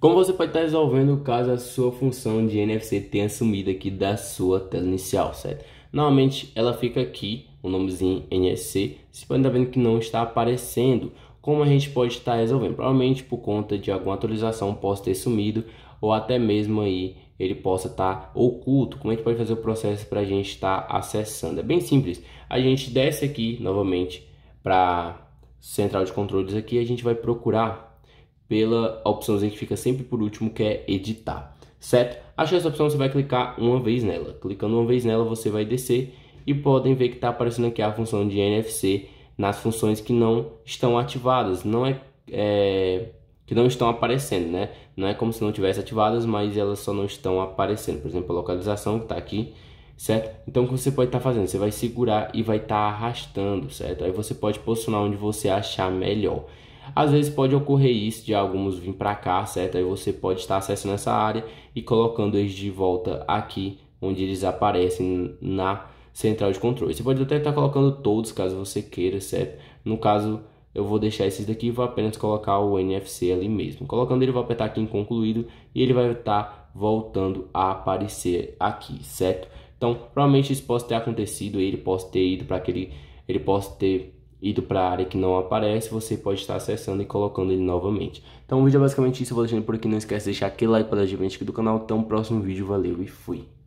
Como você pode estar resolvendo caso a sua função de NFC tenha sumido aqui da sua tela inicial, certo? Normalmente ela fica aqui, o nomezinho NFC, você pode estar vendo que não está aparecendo. Como a gente pode estar resolvendo? Provavelmente por conta de alguma atualização possa ter sumido ou até mesmo aí ele possa estar oculto. Como a gente pode fazer o processo para a gente estar acessando? É bem simples. A gente desce aqui novamente para central de controles aqui, a gente vai procurar pela opçãozinha que fica sempre por último, que é editar, certo? Achei essa opção, você vai clicar uma vez nela. Clicando uma vez nela, você vai descer e podem ver que está aparecendo aqui a função de NFC nas funções que não estão ativadas, não é, é que não estão aparecendo, né? Não é como se não tivesse ativadas, mas elas só não estão aparecendo. Por exemplo, a localização que está aqui, certo? Então, o que você pode estar tá fazendo? Você vai segurar e vai estar tá arrastando, certo? Aí você pode posicionar onde você achar melhor. Às vezes pode ocorrer isso de alguns vir para cá, certo? Aí você pode estar acessando essa área e colocando eles de volta aqui, onde eles aparecem na central de controle. Você pode até estar colocando todos, caso você queira, certo? No caso, eu vou deixar esses daqui e vou apenas colocar o NFC ali mesmo. Colocando ele, vou apertar aqui em concluído e ele vai estar voltando a aparecer aqui, certo? Então, provavelmente isso possa ter acontecido, ele possa ter ido para aquele... Ele possa ter ido para a área que não aparece, você pode estar acessando e colocando ele novamente. Então o vídeo é basicamente isso, eu vou deixando por aqui, não esquece de deixar aquele like para a gente aqui do canal, até o um próximo vídeo, valeu e fui!